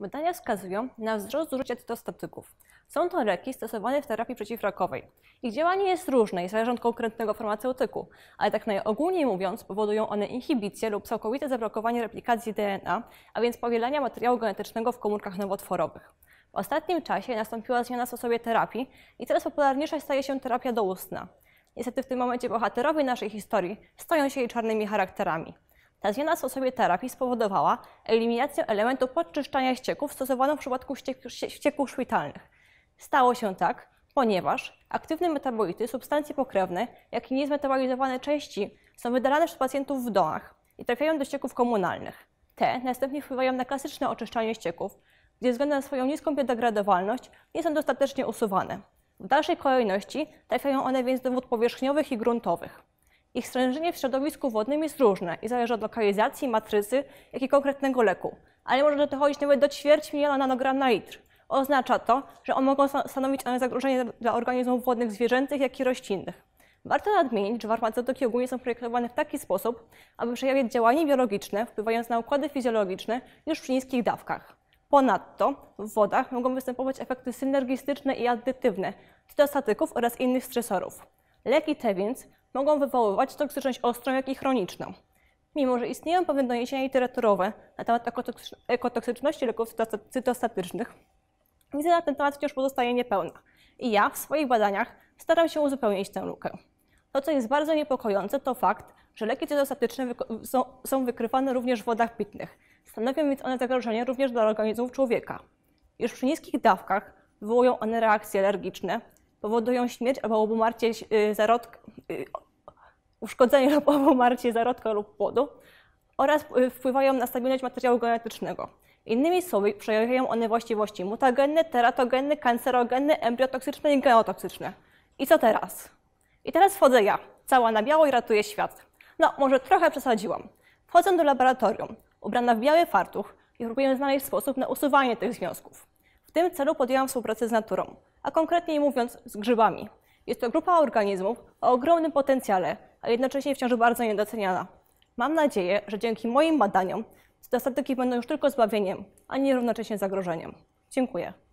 Badania wskazują na wzrost zużycia cytostatyków. Są to leki stosowane w terapii przeciwrakowej. Ich działanie jest różne i zależy od konkretnego farmaceutyku, ale tak najogólniej mówiąc powodują one inhibicję lub całkowite zablokowanie replikacji DNA, a więc powielania materiału genetycznego w komórkach nowotworowych. W ostatnim czasie nastąpiła zmiana w sposobie terapii i coraz popularniejsza staje się terapia doustna. Niestety w tym momencie bohaterowie naszej historii stają się jej czarnymi charakterami. Ta zmiana w sposobie terapii spowodowała eliminację elementu podczyszczania ścieków stosowaną w przypadku ścieków, szpitalnych. Stało się tak, ponieważ aktywne metabolity, substancje pokrewne, jak i niezmetabolizowane części są wydalane przez pacjentów w domach i trafiają do ścieków komunalnych. Te następnie wpływają na klasyczne oczyszczanie ścieków, gdzie ze względu na swoją niską biodegradowalność nie są dostatecznie usuwane. W dalszej kolejności trafiają one więc do wód powierzchniowych i gruntowych. Ich stężenie w środowisku wodnym jest różne i zależy od lokalizacji, matrycy, jak i konkretnego leku, ale może dochodzić nawet do ćwierć miliona nanogram na litr. Oznacza to, że one mogą stanowić one zagrożenie dla organizmów wodnych zwierzęcych, jak i roślinnych. Warto nadmienić, że farmaceutyki ogólnie są projektowane w taki sposób, aby przejawiać działanie biologiczne wpływając na układy fizjologiczne już przy niskich dawkach. Ponadto w wodach mogą występować efekty synergistyczne i addytywne cytostatyków oraz innych stresorów. Leki te więc mogą wywoływać toksyczność ostrą, jak i chroniczną. Mimo, że istnieją pewne doniesienia literaturowe na temat ekotoksyczności leków cytostatycznych, wiedza na ten temat wciąż pozostaje niepełna i ja w swoich badaniach staram się uzupełnić tę lukę. To, co jest bardzo niepokojące, to fakt, że leki cytostatyczne są, wykrywane również w wodach pitnych. Stanowią więc one zagrożenie również dla organizmów człowieka. Już przy niskich dawkach wywołują one reakcje alergiczne, powodują śmierć albo obumarcie y, zarodka, y, uszkodzenie lub obumarcie zarodka lub płodu oraz y, wpływają na stabilność materiału genetycznego. Innymi słowy, przejawiają one właściwości mutagenne, teratogenne, kancerogenne, embriotoksyczne i genotoksyczne. I co teraz? I teraz wchodzę ja, cała na biało i ratuję świat. No, może trochę przesadziłam. Wchodzę do laboratorium, ubrana w biały fartuch i próbuję znaleźć sposób na usuwanie tych związków. W tym celu podjęłam współpracę z naturą, a konkretniej mówiąc z grzybami. Jest to grupa organizmów o ogromnym potencjale, a jednocześnie wciąż bardzo niedoceniana. Mam nadzieję, że dzięki moim badaniom statystyki będą już tylko zbawieniem, a nie równocześnie zagrożeniem. Dziękuję.